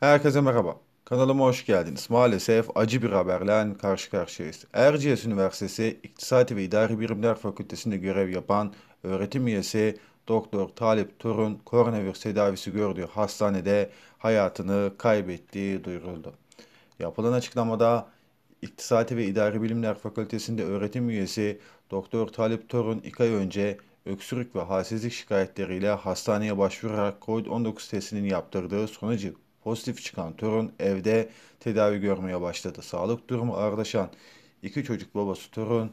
Herkese merhaba. Kanalıma hoş geldiniz. Maalesef acı bir haberle karşı karşıyayız. Erciyes Üniversitesi İktisati ve İdari Bilimler Fakültesinde görev yapan öğretim üyesi Doktor Talip Turun koronavirüs tedavisi gördüğü hastanede hayatını kaybettiği duyuruldu. Yapılan açıklamada İktisati ve İdari Bilimler Fakültesinde öğretim üyesi Doktor Talip Torun 2 ay önce öksürük ve halsizlik şikayetleriyle hastaneye başvurarak COVID-19 testinin yaptırdığı sonucu pozitif çıkan torun evde tedavi görmeye başladı. Sağlık durumu ağırlaşan iki çocuk babası torun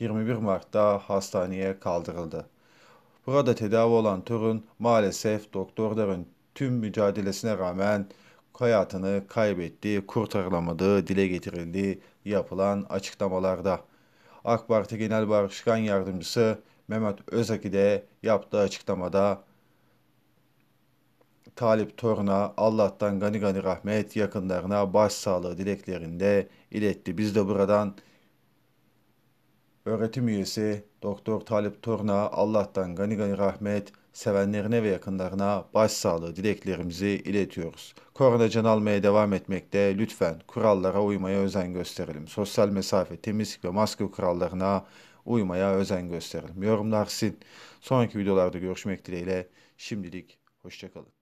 21 Mart'ta hastaneye kaldırıldı. Burada tedavi olan torun maalesef doktorların tüm mücadelesine rağmen hayatını kaybetti, kurtarılamadı, dile getirildi yapılan açıklamalarda. AK Parti Genel Başkan Yardımcısı Mehmet Özaki de yaptığı açıklamada Talip Torna Allah'tan gani gani rahmet yakınlarına başsağlığı dileklerinde iletti. Biz de buradan öğretim üyesi Doktor Talip Torna Allah'tan gani gani rahmet sevenlerine ve yakınlarına başsağlığı dileklerimizi iletiyoruz. Korona can almaya devam etmekte lütfen kurallara uymaya özen gösterelim. Sosyal mesafe, temizlik ve maske kurallarına uymaya özen gösterelim. Yorumlar sizin. Sonraki videolarda görüşmek dileğiyle şimdilik hoşçakalın.